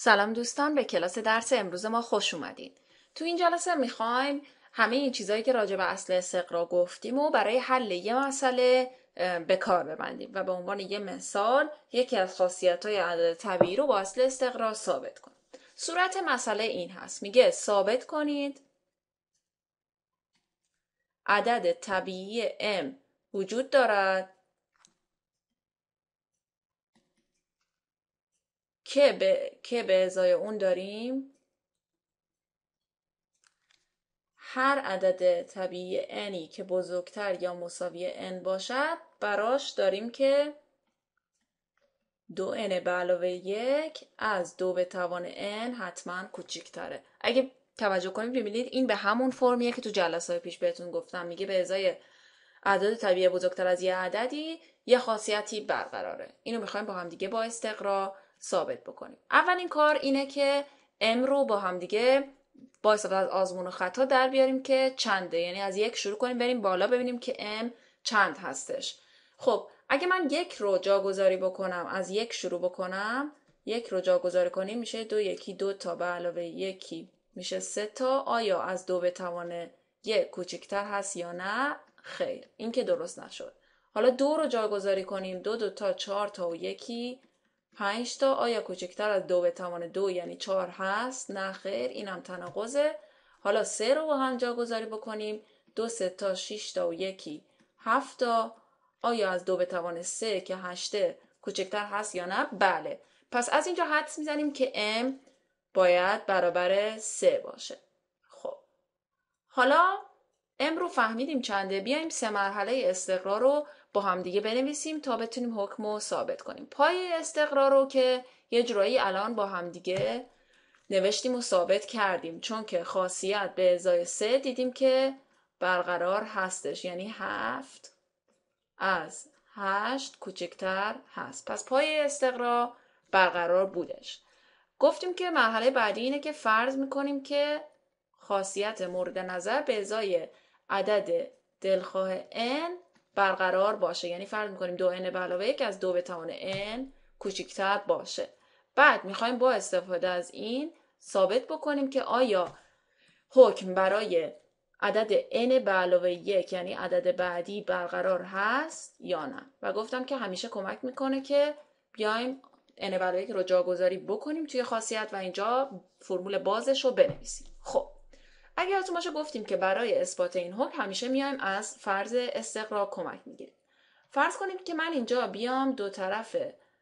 سلام دوستان به کلاس درس امروز ما خوش اومدین. تو این جلسه میخوایم همه این چیزهایی که راجع به اصل استقرا گفتیم و برای حل یه مسئله به کار ببندیم و به عنوان یه مثال یکی از خاصیت های عدد طبیعی رو با اصل استقرا ثابت کنیم. صورت مسئله این هست. میگه ثابت کنید عدد طبیعی m وجود دارد که به, که به ازای اون داریم هر عدد طبیعی n که بزرگتر یا مساوی n باشد براش داریم که دو n به علاوه یک از دو به توان n حتما کوچیکتره اگه توجه کنید ببینید این به همون فرمیه که تو جلسه های پیش بهتون گفتم میگه به ازای عدد طبیعی بزرگتر از یه عددی یه خاصیتی برقراره اینو میخوایم با هم دیگه با استقرا ثابت بکنیم اولین کار اینه که ام رو با هم دیگه با از آزمون و خطا در بیاریم که چنده یعنی از یک شروع کنیم بریم بالا ببینیم که ام چند هستش خب اگه من یک رو جاگذاری بکنم از یک شروع بکنم یک رو جاگذاری کنیم میشه دو یکی دو تا به علاوه یکی میشه سه تا آیا از دو به توان یک کوچکتر هست یا نه خیر این که درست نشد حالا دو رو جاگذاری کنیم دو دو تا چهار تا و یکی پنج تا آیا کوچکتر از دو به توان دو یعنی چهار هست نه خیر این هم تناقضه حالا سه رو با هم جاگذاری بکنیم دو سه تا شیش تا و یکی هفتا تا آیا از دو به توان سه که هشته کوچکتر هست یا نه بله پس از اینجا حدس میزنیم که ام باید برابر سه باشه خب حالا ام رو فهمیدیم چنده بیایم سه مرحله استقرار رو با دیگه بنویسیم تا بتونیم حکم رو ثابت کنیم پای استقرار رو که یه جرایی الان با همدیگه نوشتیم و ثابت کردیم چون که خاصیت به ازای سه دیدیم که برقرار هستش یعنی هفت از هشت کوچکتر هست پس پای استقرار برقرار بودش گفتیم که مرحله بعدی اینه که فرض میکنیم که خاصیت مورد نظر به ازای عدد دلخواه n برقرار باشه یعنی فرض میکنیم دو n به علاوه یک از دو به توان n کوچکتر باشه بعد میخوایم با استفاده از این ثابت بکنیم که آیا حکم برای عدد n به علاوه یک یعنی عدد بعدی برقرار هست یا نه و گفتم که همیشه کمک میکنه که بیایم n به علاوه یک رو جاگذاری بکنیم توی خاصیت و اینجا فرمول بازش رو بنویسیم خب اگر یادتون ماشه گفتیم که برای اثبات این حکم همیشه میایم از فرض استقرار کمک میگیریم فرض کنیم که من اینجا بیام دو طرف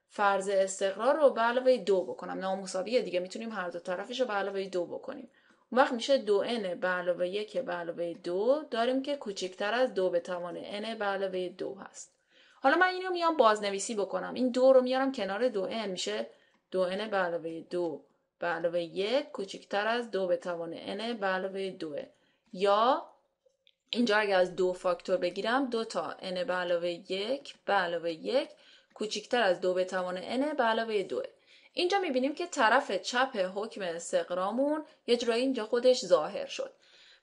فرض استقرار رو به علاوه دو بکنم نامساویه دیگه میتونیم هر دو طرفش رو به علاوه دو بکنیم اون وقت میشه دو n به علاوه یک به علاوه دو داریم که کوچکتر از دو به توان n به علاوه دو هست حالا من اینو میام بازنویسی بکنم این دو رو میارم کنار دو n میشه دو n به دو به علاوه یک کوچکتر از دو به توان n به علاوه دوه یا اینجا اگه از دو فاکتور بگیرم دو تا n به علاوه یک به علاوه یک کوچکتر از دو به توان n به علاوه دوه اینجا میبینیم که طرف چپ حکم سقرامون یه جورایی اینجا خودش ظاهر شد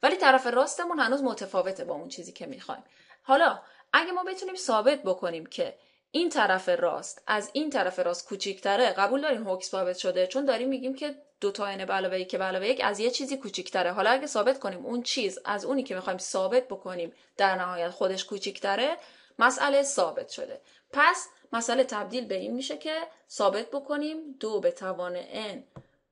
ولی طرف راستمون هنوز متفاوته با اون چیزی که میخوایم حالا اگه ما بتونیم ثابت بکنیم که این طرف راست از این طرف راست کوچیکتره قبول دارین؟ هوکس ثابت شده چون داریم میگیم که دو تا n به علاوه که به علاوه یک از یه چیزی کوچیکتره حالا اگه ثابت کنیم اون چیز از اونی که میخوایم ثابت بکنیم در نهایت خودش کوچیکتره مسئله ثابت شده پس مسئله تبدیل به این میشه که ثابت بکنیم دو به توان n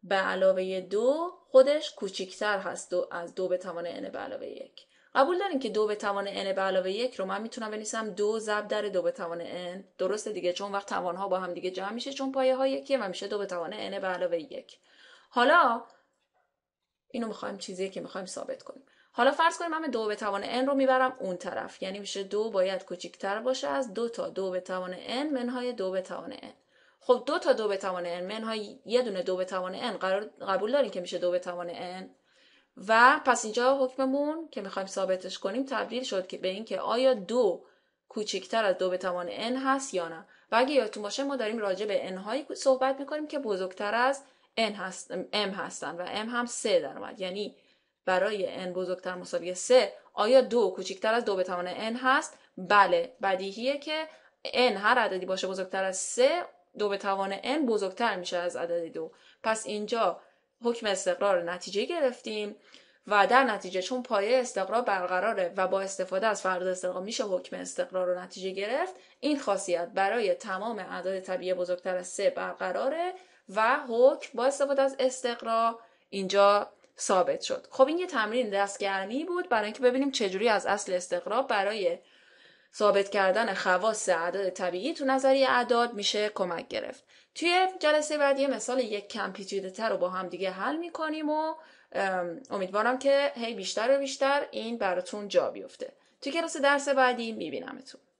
به علاوه دو خودش کوچیکتر هست دو از دو به توان n به علاوه یک قبول دارین که دو به توان n به علاوه یک رو من میتونم بنویسم دو ضرب در دو به توان n درسته دیگه چون وقت ها با هم دیگه جمع میشه چون پایه ها یکیه و میشه دو به توان n به علاوه یک حالا اینو میخوایم چیزی که میخوایم ثابت کنیم حالا فرض کنیم من دو به توان n رو میبرم اون طرف یعنی میشه دو باید کوچیکتر باشه از دو تا دو به توان n منهای دو به توان n خب دو تا دو به توان n منهای یه دونه دو به توان n قرار قبول دارین که میشه دو به توان n و پس اینجا حکممون که میخوایم ثابتش کنیم تبدیل شد که به اینکه آیا دو کوچکتر از دو به توان n هست یا نه و اگه یادتون باشه ما داریم راجع به n هایی صحبت میکنیم که بزرگتر از n هست m هستن و m هم 3 اومد یعنی برای n بزرگتر مساوی 3 آیا دو کوچکتر از دو به توان n هست بله بدیهیه که n هر عددی باشه بزرگتر از 3 دو به توان n بزرگتر میشه از عدد دو پس اینجا حکم استقرار نتیجه گرفتیم و در نتیجه چون پایه استقرار برقراره و با استفاده از فرد استقرار میشه حکم استقرار رو نتیجه گرفت این خاصیت برای تمام اعداد طبیعی بزرگتر از سه برقراره و حکم با استفاده از استقرار اینجا ثابت شد خب این یه تمرین دستگرمی بود برای اینکه ببینیم چجوری از اصل استقرار برای ثابت کردن خواص اعداد طبیعی تو نظریه اعداد میشه کمک گرفت توی جلسه بعد یه مثال یک کم پیچیده تر رو با هم دیگه حل میکنیم و امیدوارم که هی بیشتر و بیشتر این براتون جا بیفته توی کلاس درس بعدی میبینمتون